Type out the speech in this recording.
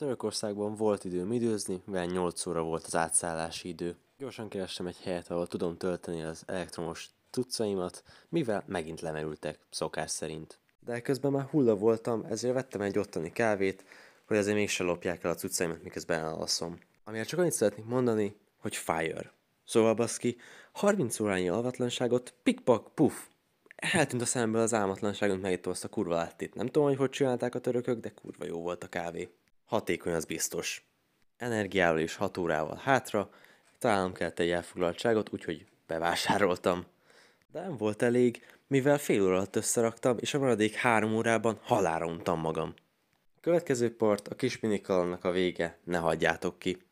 Törökországban volt időm időzni, mivel 8 óra volt az átszállási idő. Gyorsan kerestem egy helyet, ahol tudom tölteni az elektromos cuccaimat, mivel megint lemerültek, szokás szerint. De közben már hulla voltam, ezért vettem egy ottani kávét, hogy azért mégsem lopják el a cuccaimat, miközben elalszom. Amire csak annyit szeretnék mondani, hogy fire. Szóval baszki, 30 órányi alvatlanságot, pikpak, puf, eltűnt a szemből az álmatlanságunk, megittem a kurva láttét. Nem tudom, hogy hogy csinálták a törökök, de kurva jó volt a kávé. Hatékony az biztos. Energiával és hat órával hátra, találnom kellett egy elfoglaltságot, úgyhogy bevásároltam. De nem volt elég, mivel fél óra alatt összeraktam, és a maradék három órában halára untam magam. A következő part a kis minikalannak a vége, ne hagyjátok ki.